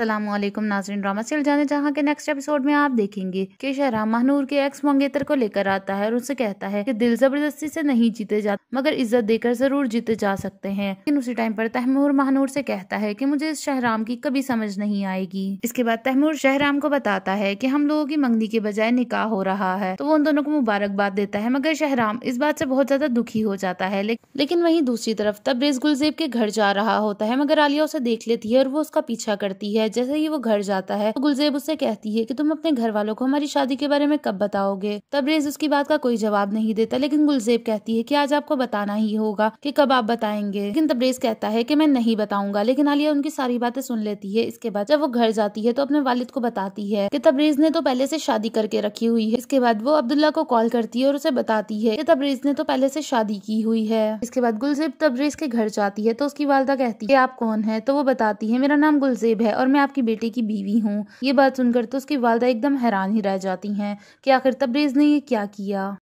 सलामकुम नाजरीन drama seal जाने जहाँ के नेक्स्ट एपिसोड में आप देखेंगे कि शहरा महनूर के एक्स मंगेतर को लेकर आता है और उसे कहता है कि दिल जबरदस्ती से नहीं जीते जाते मगर इज्जत देकर जरूर जीते जा सकते हैं लेकिन उसी टाइम पर तहमूर महनूर से कहता है कि मुझे इस शहराम की कभी समझ नहीं आएगी इसके बाद तहमूर शहराम को बताता है की हम लोगों की मंगनी के बजाय निकाह हो रहा है तो वो उन दोनों को मुबारकबाद देता है मगर शहराम इस बात से बहुत ज्यादा दुखी हो जाता है लेकिन वही दूसरी तरफ तब्रेज गुलजेब के घर जा रहा होता है मगर आलिया उसे देख लेती है और वो उसका पीछा करती है जैसे ही वो घर जाता है तो गुलजेब उससे कहती है कि तुम अपने घर वालों को हमारी शादी के बारे में कब बताओगे तबरेज उसकी बात का कोई जवाब नहीं देता लेकिन गुलजेब कहती है कि आज आपको बताना ही होगा कि कब आप बताएंगे लेकिन तबरेज कहता है कि मैं नहीं बताऊंगा लेकिन आलिया उनकी सारी बातें सुन लेती है इसके बाद जब वो घर जाती है तो अपने वालिद को बताती है कि तबरेज ने तो पहले से शादी करके रखी हुई है इसके बाद वो अब्दुल्ला को कॉल करती है और उसे बताती है कि तबरेज ने तो पहले से शादी की हुई है इसके बाद गुलजेब तबरेज के घर जाती है तो उसकी वालदा कहती है आप कौन है तो वो बताती है मेरा नाम गुलजेब है और मैं मैं आपके बेटे की बीवी हूँ ये बात सुनकर तो उसकी वालदा एकदम हैरान ही रह जाती हैं कि आखिर तब्रेज ने ये क्या किया